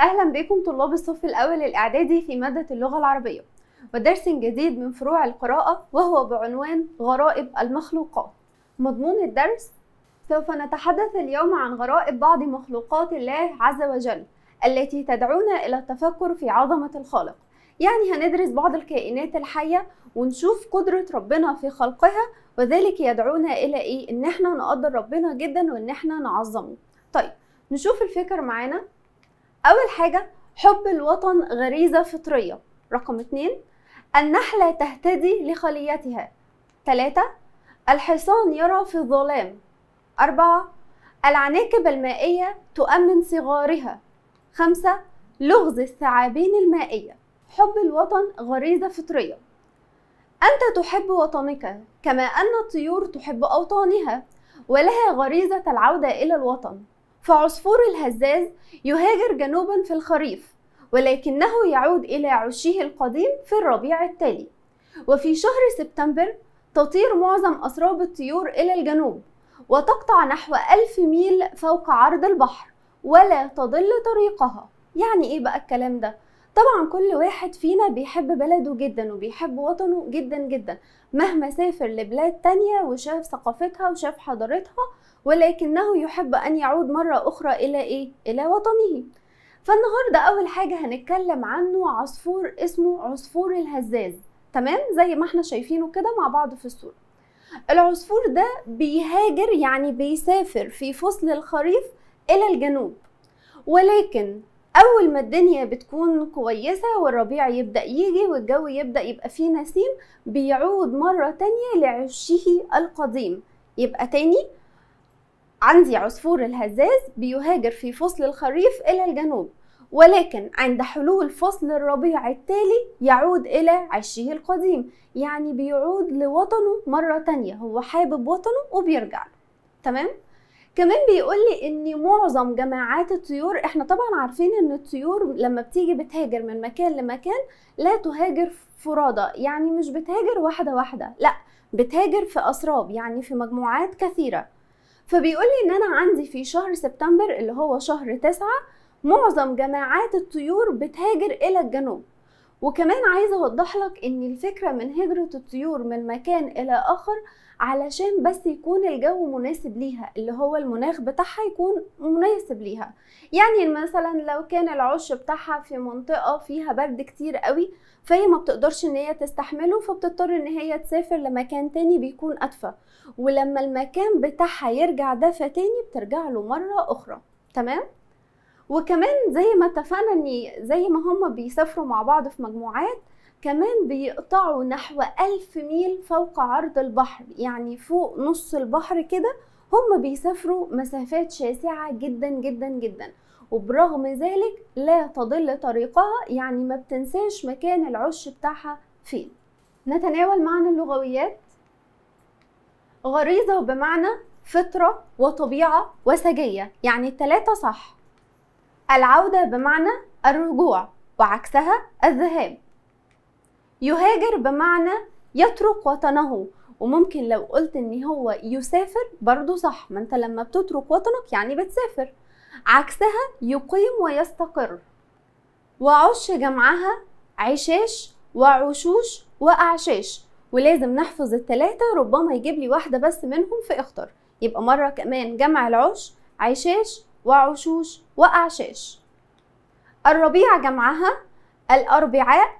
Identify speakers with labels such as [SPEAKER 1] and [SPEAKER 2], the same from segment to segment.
[SPEAKER 1] أهلا بكم طلاب الصف الأول الإعدادي في مادة اللغة العربية ودرس جديد من فروع القراءة وهو بعنوان غرائب المخلوقات مضمون الدرس سوف نتحدث اليوم عن غرائب بعض مخلوقات الله عز وجل التي تدعونا إلى التفكر في عظمة الخالق يعني هندرس بعض الكائنات الحية ونشوف قدرة ربنا في خلقها وذلك يدعونا إلى إيه؟ إن إحنا نقدر ربنا جدا وإن إحنا نعظمه طيب نشوف الفكر معانا أول حاجة حب الوطن غريزة فطرية رقم اتنين النحلة تهتدي لخليتها تلاتة الحصان يرى في الظلام أربعة العناكب المائية تؤمن صغارها خمسة لغز الثعابين المائية حب الوطن غريزة فطرية أنت تحب وطنك كما أن الطيور تحب أوطانها ولها غريزة العودة إلى الوطن فعصفور الهزاز يهاجر جنوبا في الخريف ولكنه يعود إلى عشه القديم في الربيع التالي وفي شهر سبتمبر تطير معظم أسراب الطيور إلى الجنوب وتقطع نحو ألف ميل فوق عرض البحر ولا تضل طريقها يعني إيه بقى الكلام ده؟ طبعا كل واحد فينا بيحب بلده جدا وبيحب وطنه جدا جدا مهما سافر لبلاد تانية وشاف ثقافتها وشاف حضارتها ولكنه يحب أن يعود مرة أخرى إلى إيه؟ إلى وطنه فالنهاردة أول حاجة هنتكلم عنه عصفور اسمه عصفور الهزاز تمام زي ما احنا شايفينه كده مع بعض في الصورة العصفور ده بيهاجر يعني بيسافر في فصل الخريف إلى الجنوب ولكن اول ما الدنيا بتكون كويسة والربيع يبدأ يجي والجو يبدأ يبقى فيه نسيم بيعود مرة تانية لعشه القديم يبقى تاني عندي عصفور الهزاز بيهاجر في فصل الخريف إلى الجنوب ولكن عند حلول فصل الربيع التالي يعود إلى عشه القديم يعني بيعود لوطنه مرة تانية هو حابب وطنه وبيرجع له تمام؟ كمان بيقول لي ان معظم جماعات الطيور احنا طبعا عارفين ان الطيور لما بتيجي بتهاجر من مكان لمكان لا تهاجر فرادى يعني مش بتهاجر واحده واحده لا بتهاجر في اسراب يعني في مجموعات كثيره فبيقول لي ان انا عندي في شهر سبتمبر اللي هو شهر تسعة معظم جماعات الطيور بتهاجر الى الجنوب وكمان عايزه اوضح لك ان الفكره من هجره الطيور من مكان الى اخر علشان بس يكون الجو مناسب ليها اللي هو المناخ بتاعها يكون مناسب ليها يعني مثلا لو كان العش بتاعها في منطقه فيها برد كتير قوي فهي ما بتقدرش ان هي تستحمله فبتضطر ان هي تسافر لمكان تاني بيكون ادفى ولما المكان بتاعها يرجع دفى تاني بترجع له مره اخرى تمام وكمان زي ما اتفقنا ان زي ما هم بيسافروا مع بعض في مجموعات كمان بيقطعوا نحو ألف ميل فوق عرض البحر يعني فوق نص البحر كده هم بيسافروا مسافات شاسعة جدا جدا جدا وبرغم ذلك لا تضل طريقها يعني ما بتنساش مكان العش بتاعها فين نتناول معنى اللغويات غريزة بمعنى فطرة وطبيعة وسجية يعني التلاتة صح العودة بمعنى الرجوع وعكسها الذهاب يهاجر بمعنى يترك وطنه وممكن لو قلت ان هو يسافر برضو صح ما انت لما بتترك وطنك يعني بتسافر عكسها يقيم ويستقر وعش جمعها عشاش وعشوش وأعشاش ولازم نحفظ التلاتة ربما يجيب لي واحدة بس منهم في اختر يبقى مرة كمان جمع العش عشاش وعشوش وأعشاش الربيع جمعها الأربعاء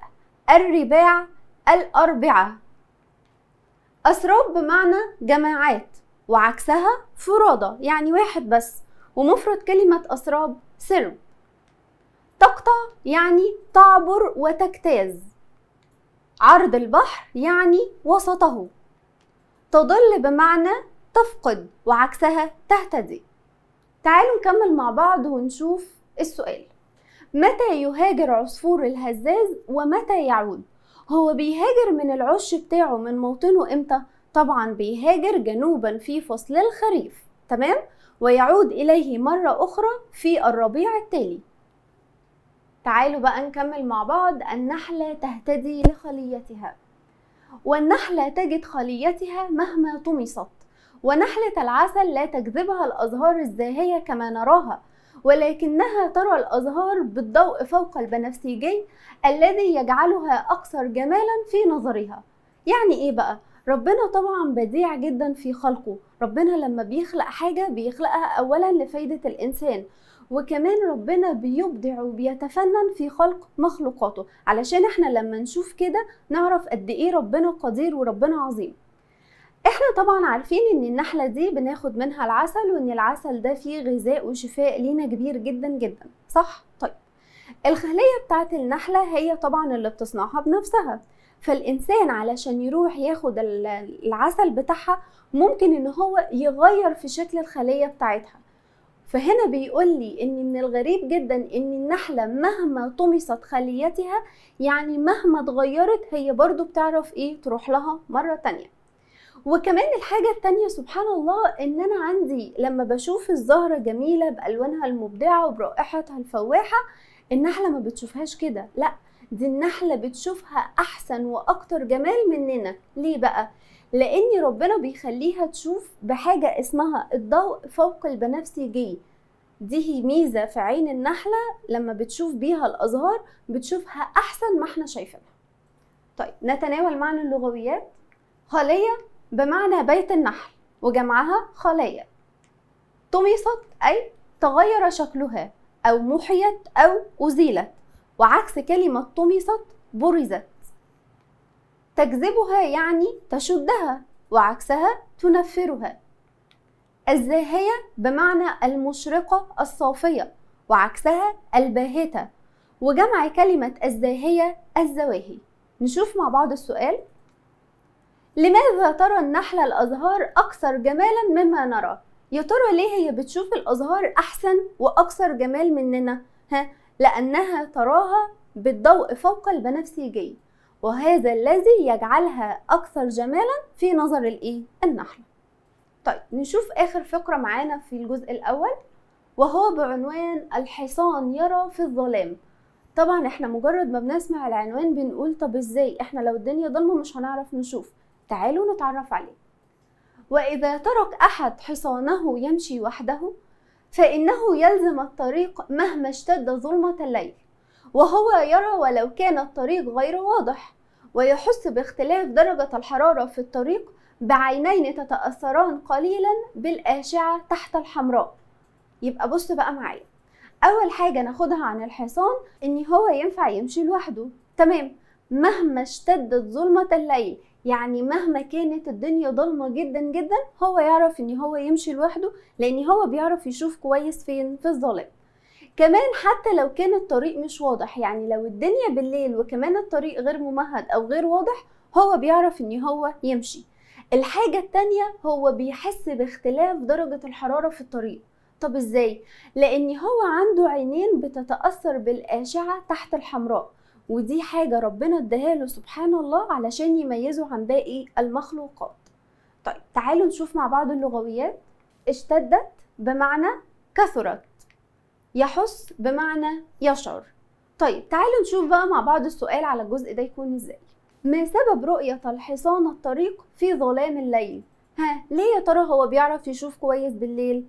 [SPEAKER 1] الرباع الأربعة أسراب بمعنى جماعات وعكسها فرادة يعني واحد بس ومفرد كلمة أسراب سرب تقطع يعني تعبر وتجتاز عرض البحر يعني وسطه تضل بمعنى تفقد وعكسها تهتدي تعالوا نكمل مع بعض ونشوف السؤال متى يهاجر عصفور الهزاز ومتى يعود هو بيهاجر من العش بتاعه من موطنه امتى طبعا بيهاجر جنوبا في فصل الخريف تمام ويعود اليه مره اخرى في الربيع التالي تعالوا بقى نكمل مع بعض النحله تهتدي لخليتها والنحله تجد خليتها مهما طمست ونحلة العسل لا تجذبها الأزهار الزاهية كما نراها ولكنها ترى الأزهار بالضوء فوق البنفسجي الذي يجعلها أكثر جمالا في نظرها يعني إيه بقى؟ ربنا طبعا بديع جدا في خلقه ربنا لما بيخلق حاجة بيخلقها أولا لفايدة الإنسان وكمان ربنا بيبدع وبيتفنن في خلق مخلوقاته علشان احنا لما نشوف كده نعرف قد ايه ربنا قدير وربنا عظيم احنا طبعا عارفين ان النحله دي بناخد منها العسل وان العسل ده فيه غذاء وشفاء لينا كبير جدا جدا صح طيب الخليه بتاعه النحله هي طبعا اللي بتصنعها بنفسها فالانسان علشان يروح ياخد العسل بتاعها ممكن ان هو يغير في شكل الخليه بتاعتها فهنا بيقول لي ان من الغريب جدا ان النحله مهما طمست خليتها يعني مهما اتغيرت هي برضو بتعرف ايه تروح لها مره تانية وكمان الحاجة التانية سبحان الله ان انا عندي لما بشوف الزهرة جميلة بألوانها المبدعة وبرائحتها الفواحة النحلة ما بتشوفهاش كده لا دي النحلة بتشوفها احسن واكتر جمال مننا ليه بقى؟ لان ربنا بيخليها تشوف بحاجة اسمها الضوء فوق البنفسجي دي هي ميزة في عين النحلة لما بتشوف بيها الأزهار بتشوفها أحسن ما احنا شايفينها طيب نتناول معنى اللغويات خلية بمعنى بيت النحل وجمعها خلايا طمست أي تغير شكلها أو محيت أو أزيلت وعكس كلمة طمست برزت تجذبها يعني تشدها وعكسها تنفرها الزاهية بمعنى المشرقة الصافية وعكسها الباهتة وجمع كلمة الزاهية الزواهي نشوف مع بعض السؤال لماذا ترى النحلة الأزهار أكثر جمالا مما نرى؟ يا ترى ليه هي بتشوف الأزهار أحسن وأكثر جمال مننا؟ ها؟ لأنها تراها بالضوء فوق البنفسجي وهذا الذي يجعلها أكثر جمالا في نظر الإيه؟ النحلة طيب نشوف آخر فقرة معانا في الجزء الأول وهو بعنوان الحصان يرى في الظلام طبعا احنا مجرد ما بنسمع العنوان بنقول طب ازاي احنا لو الدنيا ضلمه مش هنعرف نشوف تعالوا نتعرف عليه وإذا ترك أحد حصانه يمشي وحده فإنه يلزم الطريق مهما اشتد ظلمة الليل وهو يرى ولو كان الطريق غير واضح ويحس باختلاف درجة الحرارة في الطريق بعينين تتأثران قليلا بالأشعة تحت الحمراء يبقى بص بقى معايا أول حاجة ناخدها عن الحصان إن هو ينفع يمشي لوحده تمام مهما اشتدت ظلمة الليل يعني مهما كانت الدنيا ضلمه جدا جدا هو يعرف ان هو يمشي لوحده لان هو بيعرف يشوف كويس فين في الظلام كمان حتى لو كان الطريق مش واضح يعني لو الدنيا بالليل وكمان الطريق غير ممهد او غير واضح هو بيعرف ان هو يمشي الحاجة التانية هو بيحس باختلاف درجة الحرارة في الطريق طب ازاي؟ لان هو عنده عينين بتتأثر بالأشعة تحت الحمراء ودي حاجة ربنا اداها له سبحان الله علشان يميزه عن باقي المخلوقات طيب تعالوا نشوف مع بعض اللغويات اشتدت بمعنى كثرت يحس بمعنى يشعر طيب تعالوا نشوف بقى مع بعض السؤال على الجزء ده يكون ازاي ما سبب رؤية الحصان الطريق في ظلام الليل؟ ها ليه يا ترى هو بيعرف يشوف كويس بالليل؟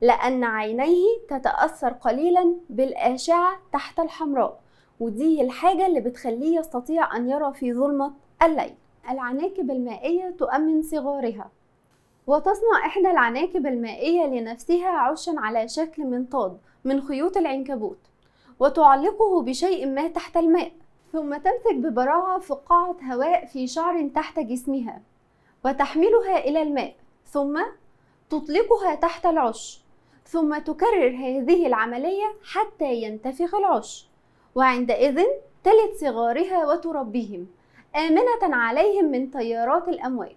[SPEAKER 1] لأن عينيه تتأثر قليلا بالأشعة تحت الحمراء ودي الحاجة اللي بتخليه يستطيع أن يرى في ظلمة الليل العناكب المائية تؤمن صغارها وتصنع إحدى العناكب المائية لنفسها عشا على شكل منطاد من خيوط العنكبوت وتعلقه بشيء ما تحت الماء ثم تمسك ببراعة فقاعة هواء في شعر تحت جسمها وتحملها إلى الماء ثم تطلقها تحت العش ثم تكرر هذه العملية حتى ينتفخ العش وعندئذ تلد صغارها وتربيهم آمنة عليهم من تيارات الأمواج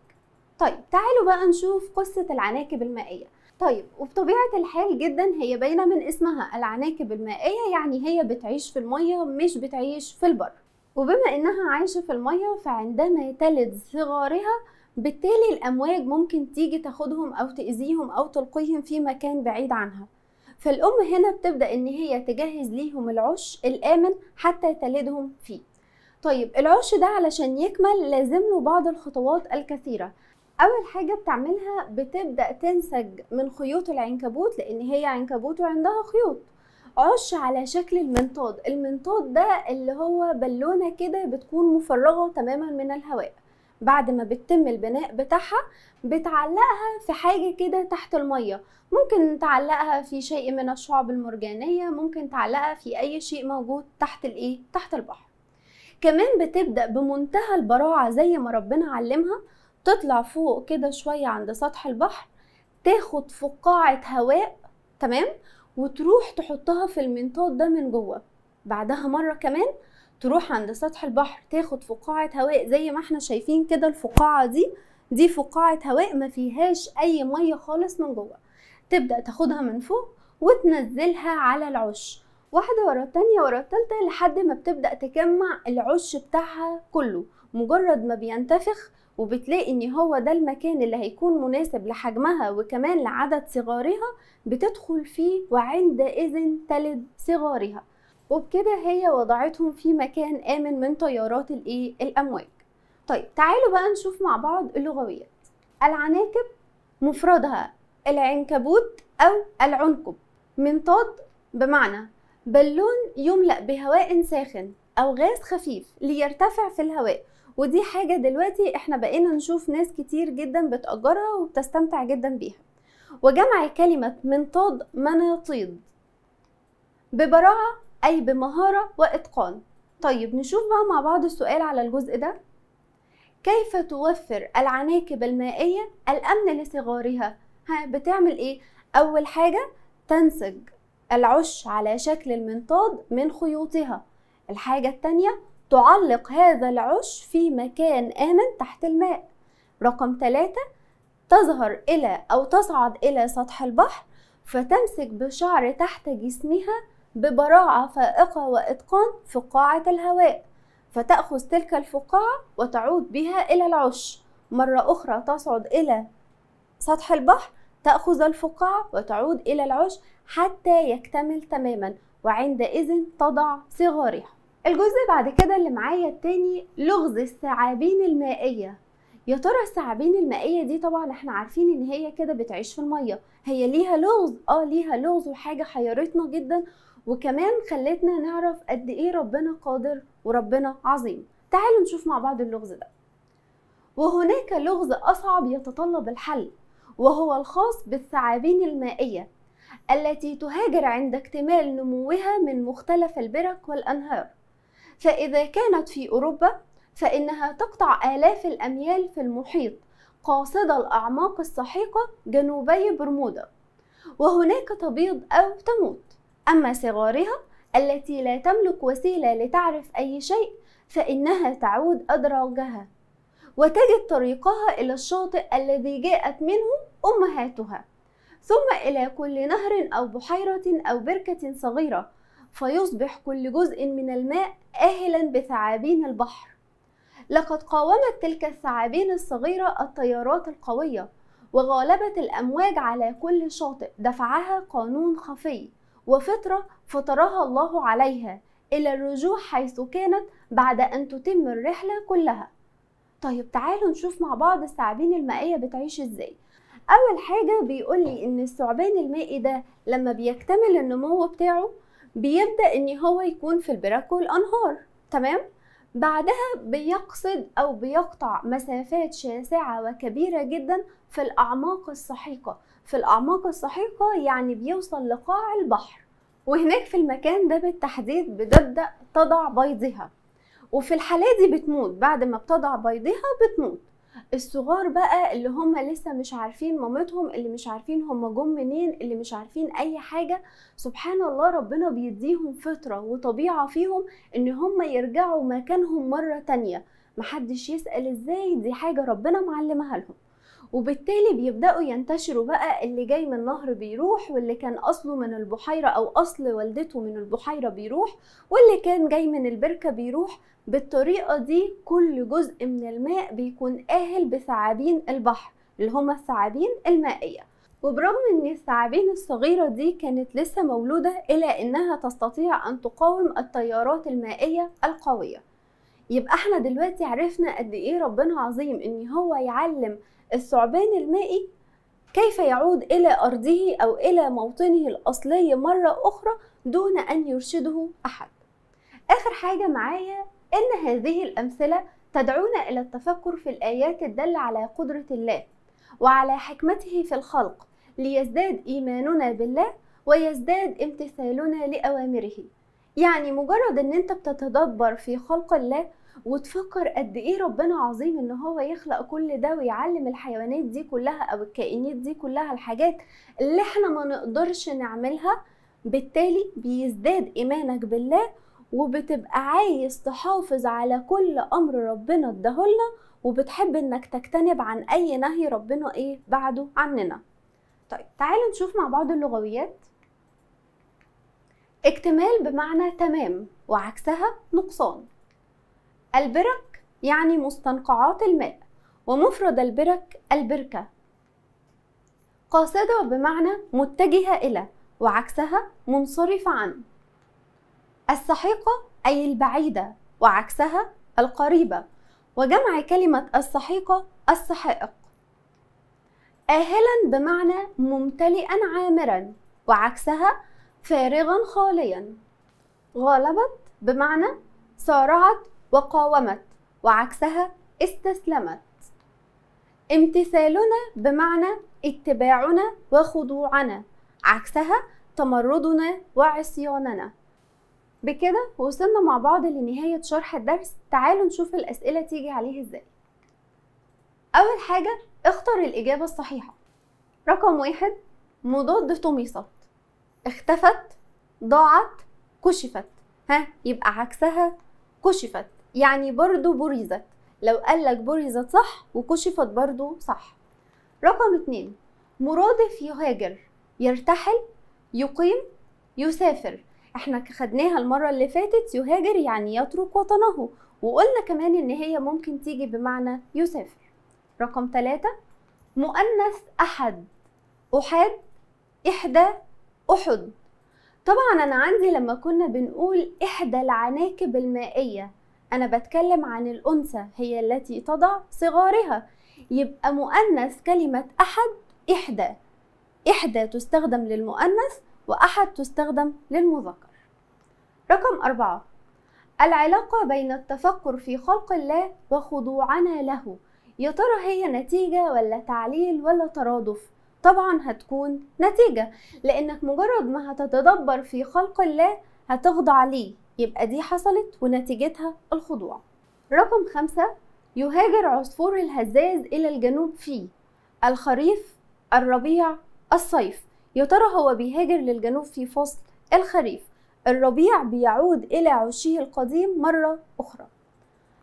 [SPEAKER 1] طيب تعالوا بقى نشوف قصة العناكب المائية طيب وبطبيعة الحال جدا هي باينة من اسمها العناكب المائية يعني هي بتعيش في المية مش بتعيش في البر وبما انها عايشة في المية فعندما تلد صغارها بالتالي الأمواج ممكن تيجي تاخدهم أو تأذيهم أو تلقيهم في مكان بعيد عنها فالأم هنا بتبدأ إن هي تجهز ليهم العش الآمن حتى تلدهم فيه طيب العش ده علشان يكمل لازم له بعض الخطوات الكثيرة أول حاجة بتعملها بتبدأ تنسج من خيوط العنكبوت لأن هي عنكبوت وعندها خيوط عش على شكل المنطاد المنطاد ده اللي هو بالونة كده بتكون مفرغة تماما من الهواء بعد ما بتتم البناء بتاعها بتعلقها في حاجة كده تحت المية ممكن تعلقها في شيء من الشعب المرجانية ممكن تعلقها في أي شيء موجود تحت الإيه؟ تحت البحر كمان بتبدأ بمنتهى البراعة زي ما ربنا علمها تطلع فوق كده شوية عند سطح البحر تاخد فقاعة هواء تمام وتروح تحطها في المنطاد ده من جوه بعدها مرة كمان تروح عند سطح البحر تاخد فقاعة هواء زي ما احنا شايفين كده الفقاعة دي دي فقاعة هواء ما فيهاش اي مية خالص من جوه تبدأ تاخدها من فوق وتنزلها على العش واحدة ورا التانية ورا التالتة لحد ما بتبدأ تجمع العش بتاعها كله مجرد ما بينتفخ وبتلاقي ان هو ده المكان اللي هيكون مناسب لحجمها وكمان لعدد صغارها بتدخل فيه وعندئذ تلد صغارها وبكده هي وضعتهم في مكان آمن من تيارات الإيه؟ الأمواج طيب تعالوا بقى نشوف مع بعض اللغويات العناكب مفردها العنكبوت أو العنكب منطاد بمعنى بالون يملأ بهواء ساخن أو غاز خفيف ليرتفع في الهواء ودي حاجة دلوقتي احنا بقينا نشوف ناس كتير جدا بتأجرها وبتستمتع جدا بيها وجمع كلمة منطاد مناطيد ببراعة أي بمهارة وإتقان طيب نشوف بقى مع بعض السؤال على الجزء ده كيف توفر العناكب المائية الأمن لصغارها؟ ها بتعمل إيه؟ أول حاجة تنسج العش على شكل المنطاد من خيوطها الحاجة التانية تعلق هذا العش في مكان آمن تحت الماء رقم ثلاثة تظهر إلى أو تصعد إلى سطح البحر فتمسك بشعر تحت جسمها ببراعة فائقة وإتقان فقاعة الهواء فتأخذ تلك الفقاعة وتعود بها إلى العش مرة أخرى تصعد إلى سطح البحر تأخذ الفقاعة وتعود إلى العش حتى يكتمل تماما وعندئذ تضع صغارها الجزء بعد كده اللي معايا التاني لغز الثعابين المائية يا ترى الثعابين المائية دي طبعا احنا عارفين ان هي كده بتعيش في المية هي ليها لغز اه ليها لغز وحاجة حيرتنا جدا وكمان خلتنا نعرف قد ايه ربنا قادر وربنا عظيم تعالوا نشوف مع بعض اللغز ده وهناك لغز اصعب يتطلب الحل وهو الخاص بالثعابين المائيه التي تهاجر عند اكتمال نموها من مختلف البرك والانهار فاذا كانت في اوروبا فانها تقطع الاف الاميال في المحيط قاصده الاعماق السحيقه جنوبي برمودا وهناك تبيض او تموت أما صغارها التي لا تملك وسيلة لتعرف أي شيء فإنها تعود أدراجها وتجد طريقها إلى الشاطئ الذي جاءت منه أمهاتها ثم إلى كل نهر أو بحيرة أو بركة صغيرة فيصبح كل جزء من الماء آهلا بثعابين البحر لقد قاومت تلك الثعابين الصغيرة التيارات القوية وغالبت الأمواج على كل شاطئ دفعها قانون خفي وفترة فطرها الله عليها إلى الرجوع حيث كانت بعد أن تتم الرحلة كلها طيب تعالوا نشوف مع بعض الثعابين المائية بتعيش إزاي أول حاجة بيقولي إن الثعبان المائي ده لما بيكتمل النمو بتاعه بيبدأ إن هو يكون في البراك والأنهار تمام؟ بعدها بيقصد أو بيقطع مسافات شاسعة وكبيرة جدا في الأعماق السحيقة في الأعماق السحيقة يعني بيوصل لقاع البحر وهناك في المكان ده بالتحديد بتبدأ تضع بيضها وفي الحالة دي بتموت بعد ما بتضع بيضها بتموت الصغار بقى اللي هم لسه مش عارفين مامتهم اللي مش عارفين هم جم منين اللي مش عارفين اي حاجة سبحان الله ربنا بيديهم فطرة وطبيعة فيهم ان هم يرجعوا مكانهم مرة تانية محدش يسأل ازاي دي حاجة ربنا معلمها لهم وبالتالي بيبداوا ينتشروا بقى اللي جاي من النهر بيروح واللي كان اصله من البحيره او اصل والدته من البحيره بيروح واللي كان جاي من البركه بيروح بالطريقه دي كل جزء من الماء بيكون اهل بثعابين البحر اللي هما الثعابين المائيه وبرغم ان الثعابين الصغيرة دي كانت لسه مولودة الا انها تستطيع ان تقاوم التيارات المائية القوية يبقى احنا دلوقتي عرفنا قد ايه ربنا عظيم ان هو يعلم الثعبان المائي كيف يعود إلى أرضه أو إلى موطنه الأصلي مرة أخرى دون أن يرشده أحد آخر حاجة معايا إن هذه الأمثلة تدعونا إلى التفكر في الآيات الدالة على قدرة الله وعلى حكمته في الخلق ليزداد إيماننا بالله ويزداد امتثالنا لأوامره يعني مجرد أن أنت بتتدبر في خلق الله وتفكر قد ايه ربنا عظيم ان هو يخلق كل ده ويعلم الحيوانات دي كلها او الكائنات دي كلها الحاجات اللي احنا ما نقدرش نعملها بالتالي بيزداد ايمانك بالله وبتبقى عايز تحافظ على كل امر ربنا اداهولنا وبتحب انك تجتنب عن اي نهي ربنا ايه بعده عننا طيب تعالوا نشوف مع بعض اللغويات اكتمال بمعنى تمام وعكسها نقصان البرك يعني مستنقعات الماء ومفرد البرك البركة قاصدة بمعنى متجهة إلى وعكسها منصرف عن السحيقة أي البعيدة وعكسها القريبة وجمع كلمة السحيقة السحائق آهلا بمعنى ممتلئا عامرا وعكسها فارغا خاليا غالبت بمعنى سارعت وقاومت وعكسها استسلمت امتثالنا بمعنى اتباعنا وخضوعنا عكسها تمردنا وعصياننا بكده وصلنا مع بعض لنهاية شرح الدرس تعالوا نشوف الأسئلة تيجي عليه ازاي أول حاجة اختر الإجابة الصحيحة رقم واحد مضاد طميصت اختفت ضاعت كشفت ها يبقى عكسها كشفت يعني برضو برزت لو قالك برزت صح وكشفت برضو صح رقم اتنين مرادف يهاجر يرتحل يقيم يسافر احنا خدناها المرة اللي فاتت يهاجر يعني يترك وطنه وقلنا كمان ان هي ممكن تيجي بمعنى يسافر رقم ثلاثة مؤنث أحد أحد إحدى أحد طبعا أنا عندي لما كنا بنقول إحدى العناكب المائية أنا بتكلم عن الأنثى هي التي تضع صغارها يبقى مؤنث كلمة أحد إحدى إحدى تستخدم للمؤنث وأحد تستخدم للمذكر رقم أربعة العلاقة بين التفكر في خلق الله وخضوعنا له يا ترى هي نتيجة ولا تعليل ولا ترادف طبعا هتكون نتيجة لأنك مجرد ما هتتدبر في خلق الله هتخضع ليه يبقى دي حصلت ونتيجتها الخضوع رقم خمسة يهاجر عصفور الهزاز إلى الجنوب في الخريف الربيع الصيف يا ترى هو بيهاجر للجنوب في فصل الخريف الربيع بيعود إلى عشه القديم مرة أخرى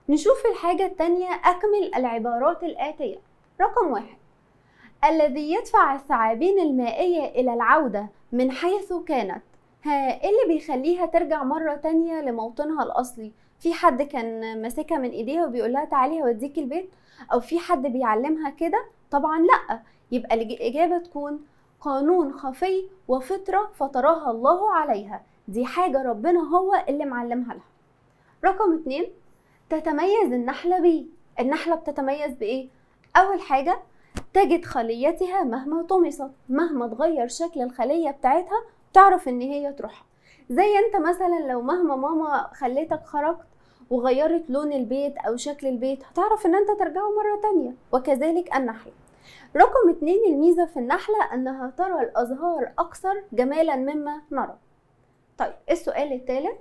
[SPEAKER 1] نشوف الحاجة التانية أكمل العبارات الآتية رقم واحد الذي يدفع الثعابين المائية إلى العودة من حيث كانت ايه اللي بيخليها ترجع مرة تانية لموطنها الأصلي؟ في حد كان ماسكها من ايديها وبيقولها تعالي هوديك البيت او في حد بيعلمها كده طبعا لا يبقى الاجابه تكون قانون خفي وفطره فطرها الله عليها دي حاجه ربنا هو اللي معلمها لها رقم اتنين تتميز النحله بيه النحله بتتميز بايه اول حاجه تجد خليتها مهما طمست مهما تغير شكل الخليه بتاعتها تعرف ان هي تروح زي انت مثلا لو مهما ماما خليتك خرجت وغيرت لون البيت او شكل البيت هتعرف ان انت ترجعه مرة تانية وكذلك النحلة رقم اتنين الميزة في النحلة انها ترى الازهار اكثر جمالا مما نرى طيب إيه السؤال الثالث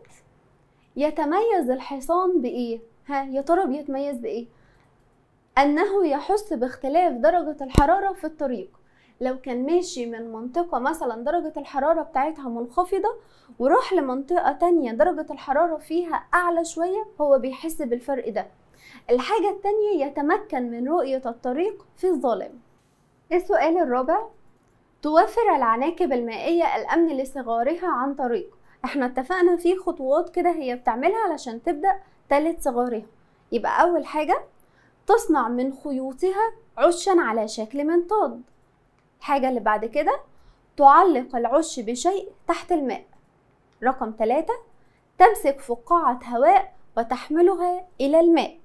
[SPEAKER 1] يتميز الحصان بايه ها يا ترى بيتميز بايه انه يحس باختلاف درجة الحرارة في الطريق لو كان ماشي من منطقة مثلا درجة الحرارة بتاعتها منخفضة وراح لمنطقة تانية درجة الحرارة فيها أعلى شوية هو بيحس بالفرق ده الحاجة التانية يتمكن من رؤية الطريق في الظلام إيه السؤال الرابع توفر العناكب المائية الأمن لصغارها عن طريق احنا اتفقنا في خطوات كده هي بتعملها علشان تبدأ تلت صغارها يبقى أول حاجة تصنع من خيوطها عشا على شكل منطاد الحاجة اللي بعد كده تعلق العش بشيء تحت الماء رقم ثلاثة تمسك فقاعة هواء وتحملها إلى الماء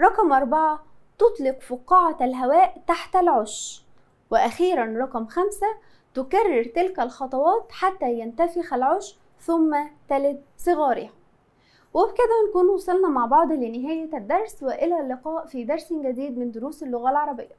[SPEAKER 1] رقم أربعة تطلق فقاعة الهواء تحت العش وأخيرا رقم خمسة تكرر تلك الخطوات حتى ينتفخ العش ثم تلد صغارها وبكده نكون وصلنا مع بعض لنهاية الدرس وإلى اللقاء في درس جديد من دروس اللغة العربية